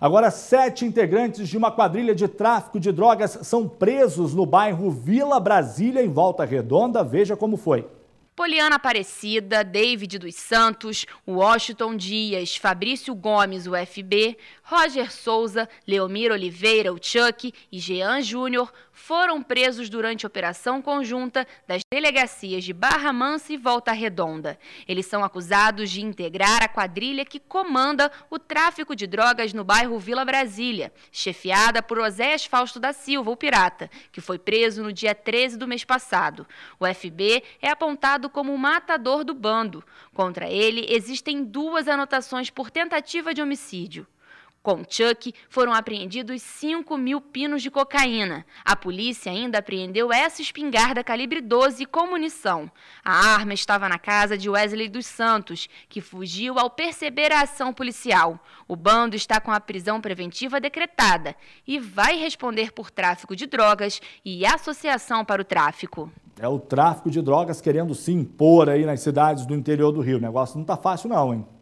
Agora, sete integrantes de uma quadrilha de tráfico de drogas são presos no bairro Vila Brasília, em Volta Redonda. Veja como foi. Poliana Aparecida, David dos Santos, Washington Dias, Fabrício Gomes, o FB, Roger Souza, Leomir Oliveira, o Chuck e Jean Júnior foram presos durante a operação conjunta das delegacias de Barra Mansa e Volta Redonda. Eles são acusados de integrar a quadrilha que comanda o tráfico de drogas no bairro Vila Brasília, chefiada por Oséias Fausto da Silva, o pirata, que foi preso no dia 13 do mês passado. O FB é apontado como o matador do bando. Contra ele existem duas anotações por tentativa de homicídio. Com Chuck, foram apreendidos 5 mil pinos de cocaína. A polícia ainda apreendeu essa espingarda calibre 12 com munição. A arma estava na casa de Wesley dos Santos, que fugiu ao perceber a ação policial. O bando está com a prisão preventiva decretada e vai responder por tráfico de drogas e associação para o tráfico. É o tráfico de drogas querendo se impor aí nas cidades do interior do Rio. O negócio não está fácil não, hein?